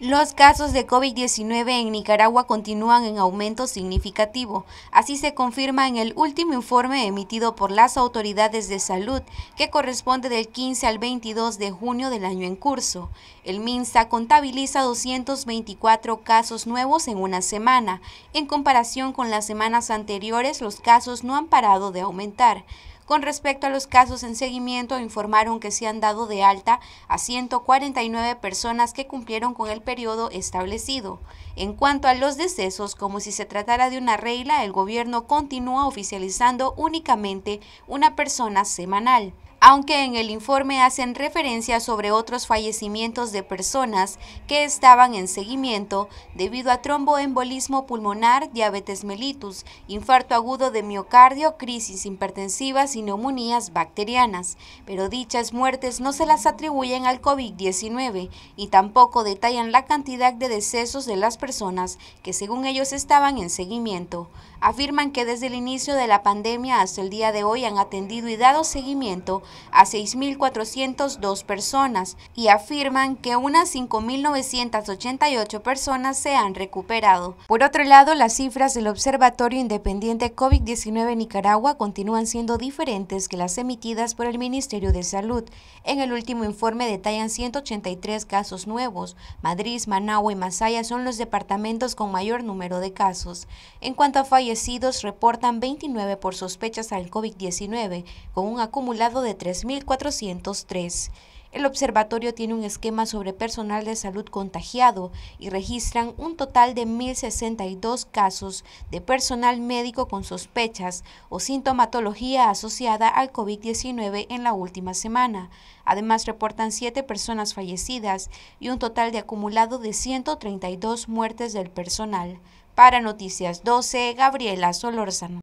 Los casos de COVID-19 en Nicaragua continúan en aumento significativo. Así se confirma en el último informe emitido por las autoridades de salud, que corresponde del 15 al 22 de junio del año en curso. El MINSA contabiliza 224 casos nuevos en una semana. En comparación con las semanas anteriores, los casos no han parado de aumentar. Con respecto a los casos en seguimiento, informaron que se han dado de alta a 149 personas que cumplieron con el periodo establecido. En cuanto a los decesos, como si se tratara de una regla, el gobierno continúa oficializando únicamente una persona semanal aunque en el informe hacen referencia sobre otros fallecimientos de personas que estaban en seguimiento debido a tromboembolismo pulmonar, diabetes mellitus, infarto agudo de miocardio, crisis hipertensivas y neumonías bacterianas, pero dichas muertes no se las atribuyen al COVID-19 y tampoco detallan la cantidad de decesos de las personas que según ellos estaban en seguimiento. Afirman que desde el inicio de la pandemia hasta el día de hoy han atendido y dado seguimiento a 6.402 personas y afirman que unas 5.988 personas se han recuperado. Por otro lado, las cifras del Observatorio Independiente COVID-19 Nicaragua continúan siendo diferentes que las emitidas por el Ministerio de Salud. En el último informe detallan 183 casos nuevos. Madrid, Managua y Masaya son los departamentos con mayor número de casos. En cuanto a fallecidos, reportan 29 por sospechas al COVID-19, con un acumulado de 3.403. El observatorio tiene un esquema sobre personal de salud contagiado y registran un total de 1.062 casos de personal médico con sospechas o sintomatología asociada al COVID-19 en la última semana. Además, reportan siete personas fallecidas y un total de acumulado de 132 muertes del personal. Para Noticias 12, Gabriela Solórzano.